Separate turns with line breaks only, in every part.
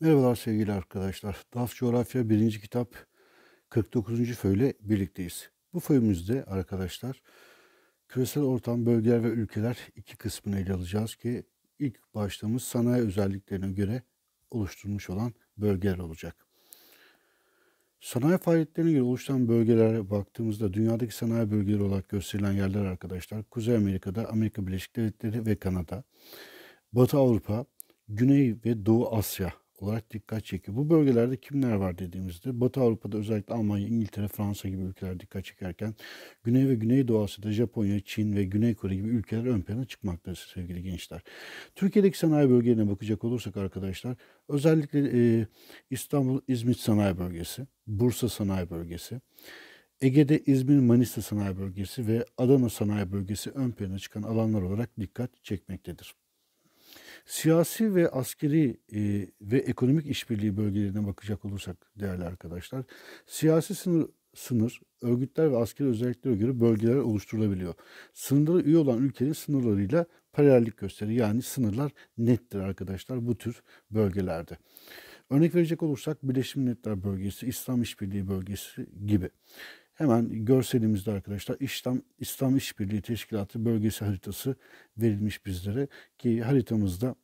Merhabalar sevgili arkadaşlar. DAF Coğrafya 1. Kitap 49. Föyle birlikteyiz. Bu föyümüzde arkadaşlar küresel ortam, bölgeler ve ülkeler iki kısmını ele alacağız ki ilk başlığımız sanayi özelliklerine göre oluşturulmuş olan bölgeler olacak. Sanayi faaliyetlerine göre oluşan bölgelere baktığımızda dünyadaki sanayi bölgeleri olarak gösterilen yerler arkadaşlar Kuzey Amerika'da Amerika Birleşik Devletleri ve Kanada, Batı Avrupa, Güney ve Doğu Asya olarak dikkat çekiyor. Bu bölgelerde kimler var dediğimizde Batı Avrupa'da özellikle Almanya, İngiltere, Fransa gibi ülkeler dikkat çekerken Güney ve Güneydoğu Asya'da Japonya, Çin ve Güney Kore gibi ülkeler ön plana çıkmakta sevgili gençler. Türkiye'deki sanayi bölgelerine bakacak olursak arkadaşlar özellikle e, İstanbul, İzmit sanayi bölgesi, Bursa sanayi bölgesi, Ege'de İzmir Manisa sanayi bölgesi ve Adana sanayi bölgesi ön plana çıkan alanlar olarak dikkat çekmektedir. Siyasi ve askeri e, ve ekonomik işbirliği bölgelerine bakacak olursak değerli arkadaşlar, siyasi sınır sınır, örgütler ve askeri özelliklere göre bölgeler oluşturulabiliyor. Sınırlara üye olan ülkenin sınırlarıyla paralellik gösterir. Yani sınırlar nettir arkadaşlar bu tür bölgelerde. Örnek verecek olursak Birleşmiş Milletler Bölgesi, İslam İşbirliği Bölgesi gibi. Hemen görselimizde arkadaşlar İslam, İslam İşbirliği Teşkilatı Bölgesi haritası verilmiş bizlere ki haritamızda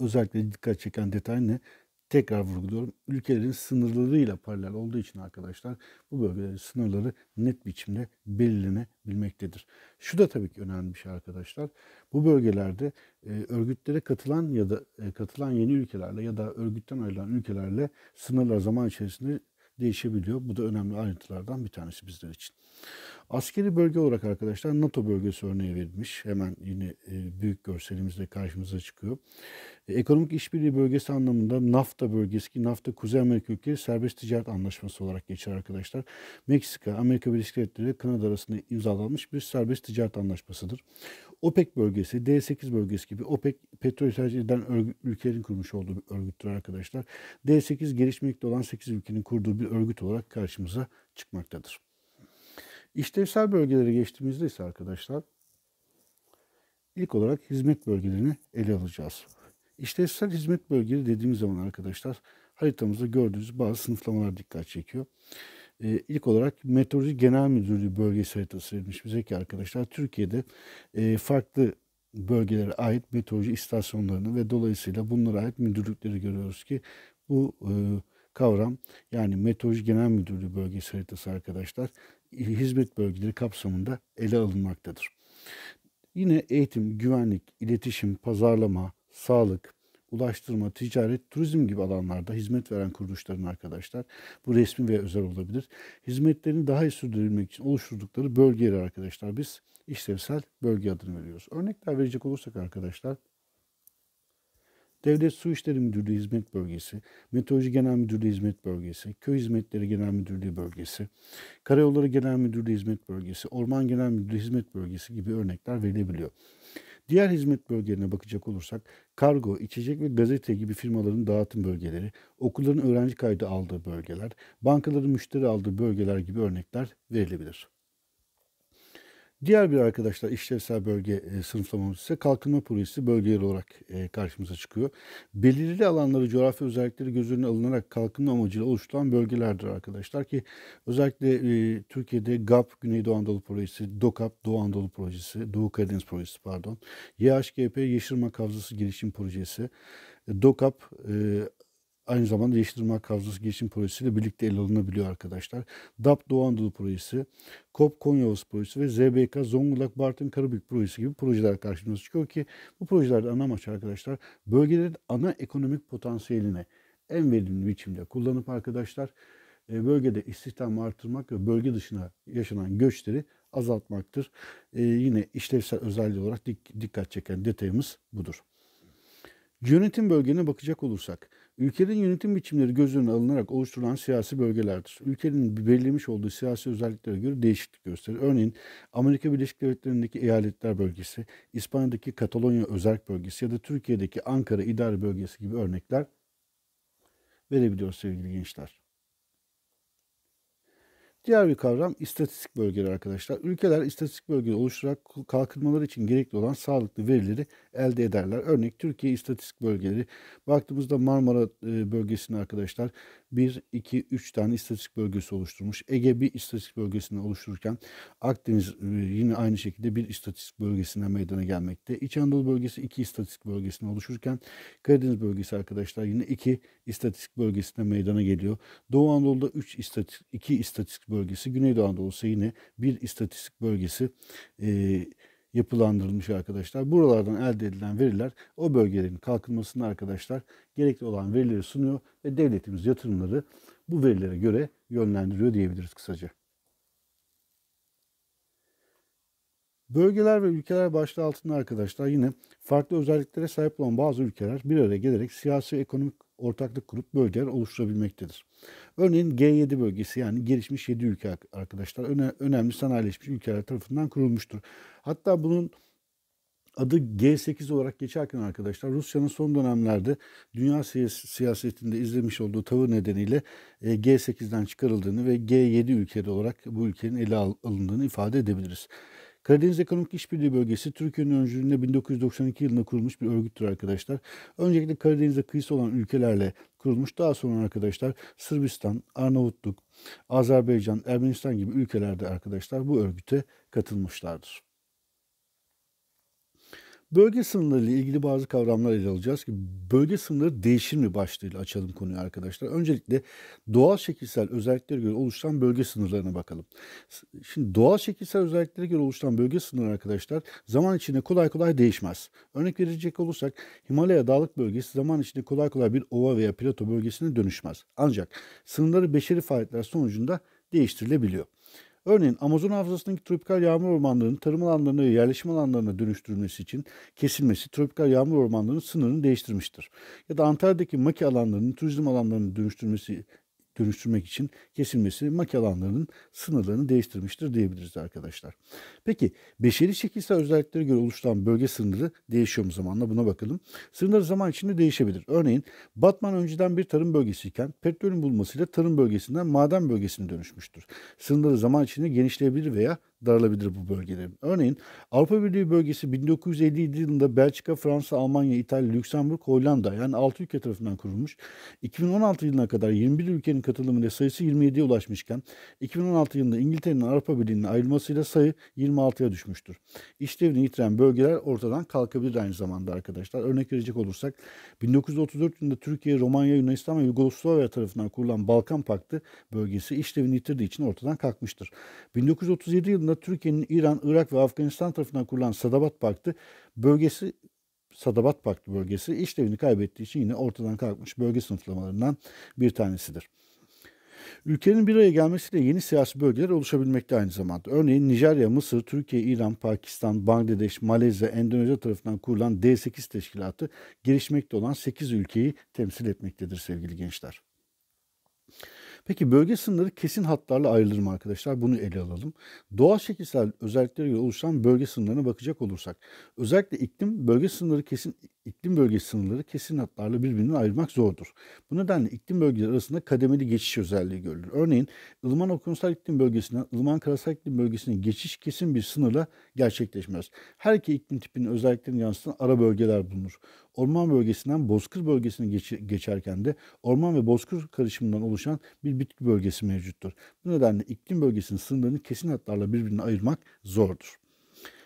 özellikle dikkat çeken detay ne? Tekrar vurguluyorum. Ülkelerin sınırlarıyla paralel olduğu için arkadaşlar bu bölgelerin sınırları net biçimde belirlenebilmektedir. Şu da tabii ki önemli bir şey arkadaşlar. Bu bölgelerde e, örgütlere katılan ya da e, katılan yeni ülkelerle ya da örgütten ayrılan ülkelerle sınırlar zaman içerisinde değişebiliyor. Bu da önemli ayrıntılardan bir tanesi bizler için. Askeri bölge olarak arkadaşlar NATO bölgesi örneği verilmiş. Hemen yine e, büyük görselimizde karşımıza çıkıyor. E, ekonomik işbirliği bölgesi anlamında NAFTA bölgesi ki NAFTA Kuzey Amerika ülkeleri serbest ticaret anlaşması olarak geçer arkadaşlar. Meksika, Amerika Birleşik Devletleri ve Kanada arasında imzalanmış bir serbest ticaret anlaşmasıdır. OPEC bölgesi, D8 bölgesi gibi OPEC petrol ihraç eden ülkelerin kurmuş olduğu bir örgüttür arkadaşlar. D8 gelişmekte olan 8 ülkenin kurduğu bir örgüt olarak karşımıza çıkmaktadır. İşlevsel bölgeleri geçtiğimizde ise arkadaşlar ilk olarak hizmet bölgelerini ele alacağız. İşlevsel hizmet bölgeleri dediğimiz zaman arkadaşlar haritamızda gördüğünüz bazı sınıflamalar dikkat çekiyor. Ee, ilk olarak Meteoroloji Genel Müdürlüğü bölgesi haritası verilmiş bize ki arkadaşlar Türkiye'de e, farklı bölgelere ait meteoroloji istasyonlarını ve dolayısıyla bunlara ait müdürlükleri görüyoruz ki bu e, kavram yani Meteoroloji Genel Müdürlüğü bölgesi haritası arkadaşlar hizmet bölgeleri kapsamında ele alınmaktadır. Yine eğitim, güvenlik, iletişim, pazarlama, sağlık, ulaştırma, ticaret, turizm gibi alanlarda hizmet veren kuruluşların arkadaşlar, bu resmi ve özel olabilir, hizmetlerini daha iyi sürdürülmek için oluşturdukları bölgeleri arkadaşlar biz işlevsel bölge adını veriyoruz. Örnekler verecek olursak arkadaşlar, Devlet Su İşleri Müdürlüğü Hizmet Bölgesi, Meteoroloji Genel Müdürlüğü Hizmet Bölgesi, Köy Hizmetleri Genel Müdürlüğü Bölgesi, Karayolları Genel Müdürlüğü Hizmet Bölgesi, Orman Genel Müdürlüğü Hizmet Bölgesi gibi örnekler verilebiliyor. Diğer hizmet bölgelerine bakacak olursak kargo, içecek ve gazete gibi firmaların dağıtım bölgeleri, okulların öğrenci kaydı aldığı bölgeler, bankaların müşteri aldığı bölgeler gibi örnekler verilebilir. Diğer bir arkadaşlar işlevsel bölge e, sınıflamamız ise kalkınma projesi bölgeleri olarak e, karşımıza çıkıyor. Belirli alanları coğrafya özellikleri göz önüne alınarak kalkınma amacıyla oluşturulan bölgelerdir arkadaşlar ki özellikle e, Türkiye'de GAP Güneydoğu Anadolu Projesi, DOKAP Doğu Anadolu Projesi, Doğu Karadeniz Projesi pardon, YHGP Yeşilırmak Havzası Gelişim Projesi, DOKAP e, aynı zamanda Yeşilırmak Irmak Geçim Projesi ile birlikte ele alınabiliyor arkadaşlar. DAP Doğu Anadolu Projesi, KOP Konyavuz Projesi ve ZBK Zonguldak Bartın Karabük Projesi gibi projeler karşımıza çıkıyor ki bu projelerde ana amaç arkadaşlar bölgelerin ana ekonomik potansiyelini en verimli biçimde kullanıp arkadaşlar e, bölgede istihdamı artırmak ve bölge dışına yaşanan göçleri azaltmaktır. Ee, yine işlevsel özelliği olarak dik, dikkat çeken detayımız budur. Yönetim bölgelerine bakacak olursak, Ülkenin yönetim biçimleri göz önüne alınarak oluşturulan siyasi bölgelerdir. Ülkenin belirlemiş olduğu siyasi özelliklere göre değişiklik gösterir. Örneğin Amerika Birleşik Devletleri'ndeki eyaletler bölgesi, İspanya'daki Katalonya özerk bölgesi ya da Türkiye'deki Ankara idare bölgesi gibi örnekler verebiliyoruz sevgili gençler. Diğer bir kavram istatistik bölgeler arkadaşlar. Ülkeler istatistik bölgeleri oluşturarak kalkınmaları için gerekli olan sağlıklı verileri elde ederler. Örnek Türkiye istatistik bölgeleri. Baktığımızda Marmara e, bölgesinde arkadaşlar 1, 2, 3 tane istatistik bölgesi oluşturmuş. Ege bir istatistik bölgesini oluştururken Akdeniz e, yine aynı şekilde bir istatistik bölgesine meydana gelmekte. İç Anadolu bölgesi 2 istatistik bölgesine oluşurken Karadeniz bölgesi arkadaşlar yine 2 istatistik bölgesine meydana geliyor. Doğu Anadolu'da 3 istatistik, 2 istatistik bölgesi, Güneydoğu Anadolu ise yine 1 istatistik bölgesi e, yapılandırılmış arkadaşlar. Buralardan elde edilen veriler o bölgelerin kalkınmasını arkadaşlar gerekli olan verileri sunuyor ve devletimiz yatırımları bu verilere göre yönlendiriyor diyebiliriz kısaca. Bölgeler ve ülkeler başlığı altında arkadaşlar yine farklı özelliklere sahip olan bazı ülkeler bir araya gelerek siyasi ekonomik ortaklık kurup bölgeler oluşturabilmektedir. Örneğin G7 bölgesi yani gelişmiş 7 ülke arkadaşlar öne, önemli sanayileşmiş ülkeler tarafından kurulmuştur. Hatta bunun adı G8 olarak geçerken arkadaşlar Rusya'nın son dönemlerde dünya siyasetinde izlemiş olduğu tavır nedeniyle e, G8'den çıkarıldığını ve G7 ülkeli olarak bu ülkenin ele alındığını ifade edebiliriz. Karadeniz Ekonomik İşbirliği Bölgesi Türkiye'nin öncülüğünde 1992 yılında kurulmuş bir örgüttür arkadaşlar. Öncelikle Karadeniz'e kıyısı olan ülkelerle kurulmuş. Daha sonra arkadaşlar Sırbistan, Arnavutluk, Azerbaycan, Ermenistan gibi ülkelerde arkadaşlar bu örgüte katılmışlardır. Bölge sınırları ile ilgili bazı kavramlar ele alacağız ki bölge sınırları değişir mi başlığıyla açalım konuyu arkadaşlar. Öncelikle doğal şekilsel özelliklere göre oluşan bölge sınırlarına bakalım. Şimdi doğal şekilsel özelliklere göre oluşan bölge sınırları arkadaşlar zaman içinde kolay kolay değişmez. Örnek verecek olursak Himalaya dağlık bölgesi zaman içinde kolay kolay bir ova veya plato bölgesine dönüşmez. Ancak sınırları beşeri faaliyetler sonucunda değiştirilebiliyor. Örneğin Amazon havzasındaki tropikal yağmur ormanlarının tarım alanlarına ve yerleşim alanlarına dönüştürülmesi için kesilmesi tropikal yağmur ormanlarının sınırını değiştirmiştir. Ya da Antalya'daki maki alanlarının turizm alanlarına dönüştürülmesi dönüştürmek için kesilmesi mak alanlarının sınırlarını değiştirmiştir diyebiliriz arkadaşlar. Peki beşeri şekilsel özelliklere göre oluşan bölge sınırı değişiyor mu zamanla buna bakalım. Sınırlar zaman içinde değişebilir. Örneğin Batman önceden bir tarım bölgesiyken petrolün bulmasıyla tarım bölgesinden maden bölgesine dönüşmüştür. Sınırları zaman içinde genişleyebilir veya daralabilir bu bölgelerin. Örneğin Avrupa Birliği bölgesi 1957 yılında Belçika, Fransa, Almanya, İtalya, Lüksemburg, Hollanda yani 6 ülke tarafından kurulmuş. 2016 yılına kadar 21 ülkenin katılımıyla sayısı 27'ye ulaşmışken 2016 yılında İngiltere'nin Avrupa Birliği'nin ayrılmasıyla sayı 26'ya düşmüştür. İşlevini yitiren bölgeler ortadan kalkabilir aynı zamanda arkadaşlar. Örnek verecek olursak 1934 yılında Türkiye, Romanya, Yunanistan ve Yugoslavya tarafından kurulan Balkan Paktı bölgesi işlevini yitirdiği için ortadan kalkmıştır. 1937 yılında sırasında Türkiye'nin İran, Irak ve Afganistan tarafından kurulan Sadabat Paktı bölgesi Sadabat Paktı bölgesi işlevini kaybettiği için yine ortadan kalkmış bölge sınıflamalarından bir tanesidir. Ülkenin bir araya gelmesiyle yeni siyasi bölgeler oluşabilmekte aynı zamanda. Örneğin Nijerya, Mısır, Türkiye, İran, Pakistan, Bangladeş, Malezya, Endonezya tarafından kurulan D8 teşkilatı gelişmekte olan 8 ülkeyi temsil etmektedir sevgili gençler. Peki bölge sınırları kesin hatlarla ayrılır mı arkadaşlar? Bunu ele alalım. Doğal şekilsel özelliklere göre oluşan bölge sınırlarına bakacak olursak özellikle iklim bölge sınırları kesin iklim bölge sınırları kesin hatlarla birbirinden ayırmak zordur. Bu nedenle iklim bölgeleri arasında kademeli geçiş özelliği görülür. Örneğin ılıman okyanusal iklim bölgesinden ılıman karasal iklim bölgesine geçiş kesin bir sınırla gerçekleşmez. Her iki iklim tipinin özelliklerini yansıtan ara bölgeler bulunur orman bölgesinden bozkır bölgesine geç, geçerken de orman ve bozkır karışımından oluşan bir bitki bölgesi mevcuttur. Bu nedenle iklim bölgesinin sınırlarını kesin hatlarla birbirine ayırmak zordur.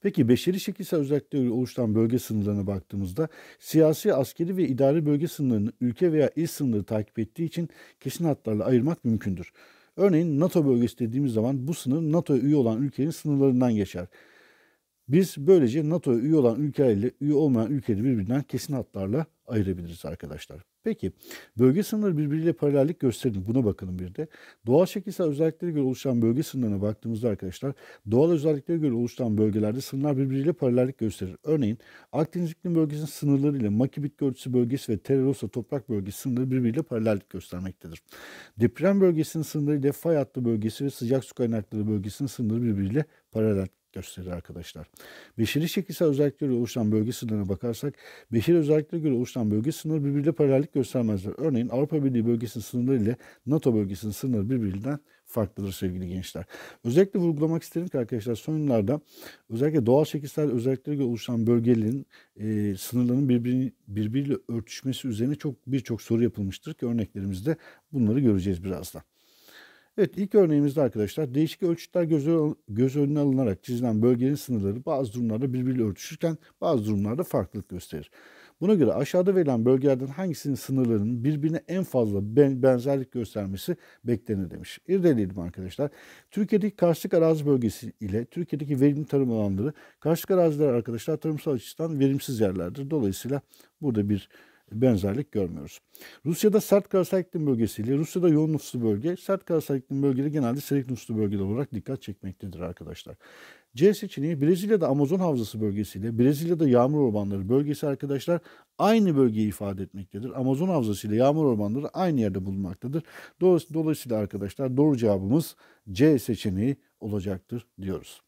Peki beşeri şekilsel özellikleri oluşan bölge sınırlarına baktığımızda siyasi, askeri ve idari bölge sınırlarını ülke veya il sınırları takip ettiği için kesin hatlarla ayırmak mümkündür. Örneğin NATO bölgesi dediğimiz zaman bu sınır NATO'ya üye olan ülkenin sınırlarından geçer. Biz böylece NATO'ya üye olan ülkelerle üye olmayan ülkeleri birbirinden kesin hatlarla ayırabiliriz arkadaşlar. Peki bölge sınırları birbiriyle paralellik gösterdi. Buna bakalım bir de. Doğal şekilsel özelliklere göre oluşan bölge sınırlarına baktığımızda arkadaşlar doğal özelliklere göre oluşan bölgelerde sınırlar birbiriyle paralellik gösterir. Örneğin Akdeniz iklim bölgesinin sınırları ile Maki bitki örtüsü bölgesi ve Tererosa toprak bölgesi sınırları birbiriyle paralellik göstermektedir. Deprem bölgesinin sınırları ile Fay hattı bölgesi ve sıcak su kaynakları bölgesinin sınırları birbiriyle paralellik gösterir arkadaşlar. Beşeri şekilsel özelliklere oluşan bölge sınırına bakarsak, beşeri özelliklere göre oluşan bölge sınırı birbiriyle paralellik göstermezler. Örneğin Avrupa Birliği bölgesinin sınırları ile NATO bölgesinin sınırı birbirinden farklıdır sevgili gençler. Özellikle vurgulamak isterim ki arkadaşlar son yıllarda özellikle doğal şekilsel özelliklere göre oluşan bölgelerin e, sınırlarının birbirini, birbiriyle örtüşmesi üzerine çok birçok soru yapılmıştır ki örneklerimizde bunları göreceğiz birazdan. Evet ilk örneğimizde arkadaşlar değişik ölçütler göz, göz önüne alınarak çizilen bölgenin sınırları bazı durumlarda birbiriyle örtüşürken bazı durumlarda farklılık gösterir. Buna göre aşağıda verilen bölgelerden hangisinin sınırlarının birbirine en fazla benzerlik göstermesi beklenir demiş. İrdeleyelim arkadaşlar. Türkiye'deki karşılık arazi bölgesi ile Türkiye'deki verimli tarım alanları karşılık araziler arkadaşlar tarımsal açıdan verimsiz yerlerdir. Dolayısıyla burada bir benzerlik görmüyoruz. Rusya'da sert karasal iklim bölgesiyle Rusya'da yoğun nüfuslu bölge, sert karasal iklim bölgeleri genelde serik nüfuslu bölgeler olarak dikkat çekmektedir arkadaşlar. C seçeneği Brezilya'da Amazon Havzası bölgesiyle Brezilya'da yağmur ormanları bölgesi arkadaşlar aynı bölgeyi ifade etmektedir. Amazon Havzası ile yağmur ormanları aynı yerde bulunmaktadır. Dolayısıyla arkadaşlar doğru cevabımız C seçeneği olacaktır diyoruz.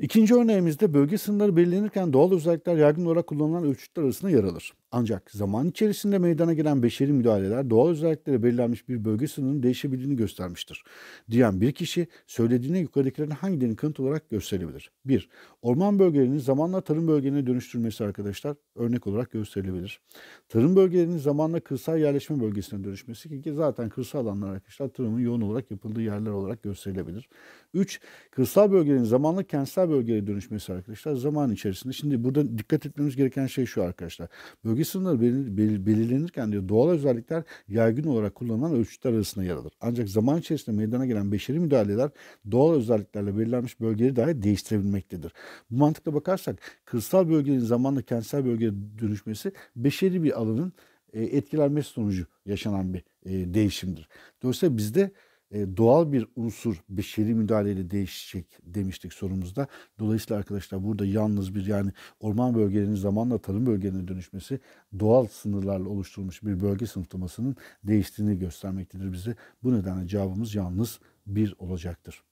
İkinci örneğimizde bölge sınırları belirlenirken doğal özellikler yaygın olarak kullanılan ölçütler arasında yer alır. Ancak zaman içerisinde meydana gelen beşeri müdahaleler doğal özelliklere belirlenmiş bir bölge sınırının değişebildiğini göstermiştir. Diyen bir kişi söylediğine yukarıdakilerin hangilerini kanıt olarak gösterebilir? 1. Orman bölgelerini zamanla tarım bölgelerine dönüştürmesi arkadaşlar örnek olarak gösterilebilir. Tarım bölgelerinin zamanla kırsal yerleşme bölgesine dönüşmesi ki zaten kırsal alanlar arkadaşlar tarımın yoğun olarak yapıldığı yerler olarak gösterilebilir. 3. Kırsal bölgelerin zamanla kentsel bölgeye dönüşmesi arkadaşlar zaman içerisinde. Şimdi burada dikkat etmemiz gereken şey şu arkadaşlar. Bölge Bölge sınırları belirlenirken diyor doğal özellikler yaygın olarak kullanılan ölçütler arasında yer alır. Ancak zaman içerisinde meydana gelen beşeri müdahaleler doğal özelliklerle belirlenmiş bölgeleri dahi değiştirebilmektedir. Bu mantıkla bakarsak kırsal bölgenin zamanla kentsel bölgeye dönüşmesi beşeri bir alanın e, etkilenmesi sonucu yaşanan bir e, değişimdir. Dolayısıyla bizde e, doğal bir unsur beşeri müdahaleyle değişecek demiştik sorumuzda. Dolayısıyla arkadaşlar burada yalnız bir yani orman bölgelerinin zamanla tarım bölgelerine dönüşmesi doğal sınırlarla oluşturulmuş bir bölge sınıflamasının değiştiğini göstermektedir bize. Bu nedenle cevabımız yalnız bir olacaktır.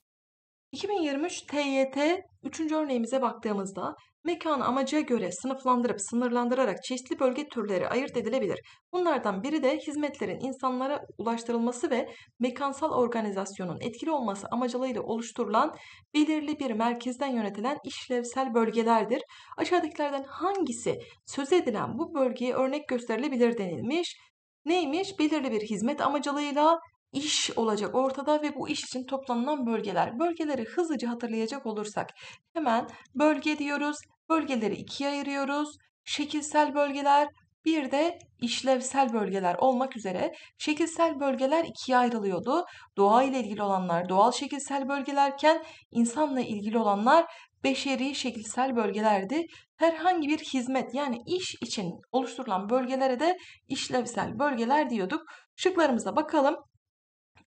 2023 TYT 3. örneğimize baktığımızda mekan amaca göre sınıflandırıp sınırlandırarak çeşitli bölge türleri ayırt edilebilir. Bunlardan biri de hizmetlerin insanlara ulaştırılması ve mekansal organizasyonun etkili olması amacıyla oluşturulan belirli bir merkezden yönetilen işlevsel bölgelerdir. Aşağıdakilerden hangisi söz edilen bu bölgeye örnek gösterilebilir denilmiş. Neymiş? Belirli bir hizmet amacıyla? iş olacak ortada ve bu iş için toplanılan bölgeler. Bölgeleri hızlıca hatırlayacak olursak hemen bölge diyoruz. Bölgeleri ikiye ayırıyoruz. Şekilsel bölgeler, bir de işlevsel bölgeler olmak üzere şekilsel bölgeler ikiye ayrılıyordu. Doğa ile ilgili olanlar doğal şekilsel bölgelerken insanla ilgili olanlar beşeri şekilsel bölgelerdi. Herhangi bir hizmet yani iş için oluşturulan bölgelere de işlevsel bölgeler diyorduk. Şıklarımıza bakalım.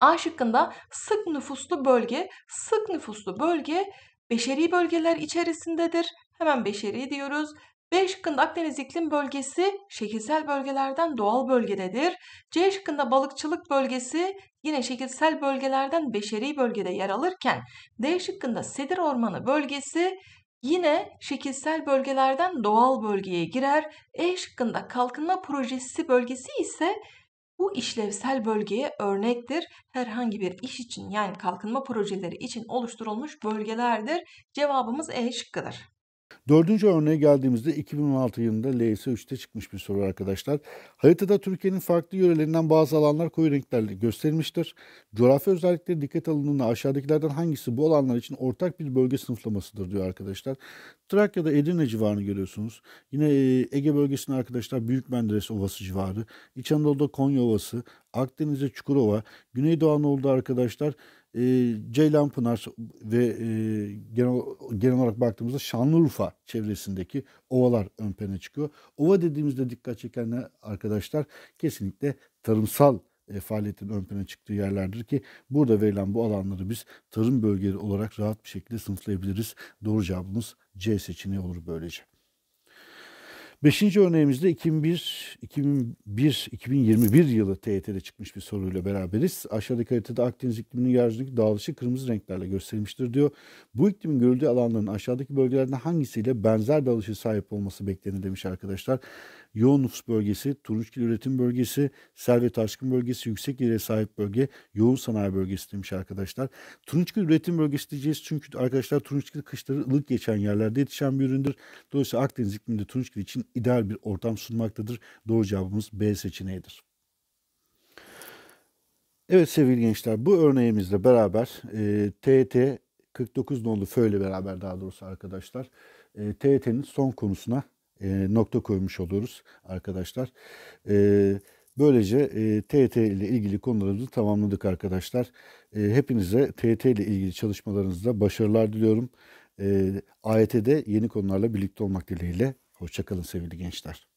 A şıkkında sık nüfuslu bölge, sık nüfuslu bölge beşeri bölgeler içerisindedir. Hemen beşeri diyoruz. B şıkkında Akdeniz iklim bölgesi şekilsel bölgelerden doğal bölgededir. C şıkkında balıkçılık bölgesi yine şekilsel bölgelerden beşeri bölgede yer alırken D şıkkında sedir ormanı bölgesi yine şekilsel bölgelerden doğal bölgeye girer. E şıkkında kalkınma projesi bölgesi ise bu işlevsel bölgeye örnektir. Herhangi bir iş için yani kalkınma projeleri için oluşturulmuş bölgelerdir. Cevabımız E şıkkıdır.
Dördüncü örneğe geldiğimizde 2016 yılında LS 3'te çıkmış bir soru arkadaşlar. Haritada Türkiye'nin farklı yörelerinden bazı alanlar koyu renklerle gösterilmiştir. Coğrafya özellikleri dikkat alındığında aşağıdakilerden hangisi bu alanlar için ortak bir bölge sınıflamasıdır diyor arkadaşlar. Trakya'da Edirne civarını görüyorsunuz. Yine e, Ege bölgesinde arkadaşlar Büyük Menderes Ovası civarı. İç Anadolu'da Konya Ovası. Akdeniz'de Çukurova. Güneydoğu Anadolu'da arkadaşlar e, ee, Ceylanpınar ve e, genel, genel olarak baktığımızda Şanlıurfa çevresindeki ovalar ön plana çıkıyor. Ova dediğimizde dikkat çeken ne arkadaşlar kesinlikle tarımsal e, faaliyetin ön plana çıktığı yerlerdir ki burada verilen bu alanları biz tarım bölgeleri olarak rahat bir şekilde sınıflayabiliriz. Doğru cevabımız C seçeneği olur böylece. Beşinci örneğimizde 2001, 2001, 2021 yılı TYT'de çıkmış bir soruyla beraberiz. Aşağıdaki haritada Akdeniz ikliminin yeryüzündeki dağılışı kırmızı renklerle gösterilmiştir diyor. Bu iklimin görüldüğü alanların aşağıdaki bölgelerden hangisiyle benzer dağılışı sahip olması beklenir demiş arkadaşlar yoğun nüfus bölgesi, turunçgil üretim bölgesi, servet aşkın bölgesi, yüksek yere sahip bölge, yoğun sanayi bölgesi demiş arkadaşlar. Turunçgil üretim bölgesi diyeceğiz çünkü arkadaşlar turunçgil kışları ılık geçen yerlerde yetişen bir üründür. Dolayısıyla Akdeniz ikliminde turunçgil için ideal bir ortam sunmaktadır. Doğru cevabımız B seçeneğidir. Evet sevgili gençler bu örneğimizle beraber e, TET 49 nolu föyle beraber daha doğrusu arkadaşlar e, TET'nin son konusuna e, nokta koymuş oluruz arkadaşlar. E, böylece e, TET ile ilgili konularımızı tamamladık arkadaşlar. E, hepinize TET ile ilgili çalışmalarınızda başarılar diliyorum. E, AYT'de yeni konularla birlikte olmak dileğiyle. Hoşçakalın sevgili gençler.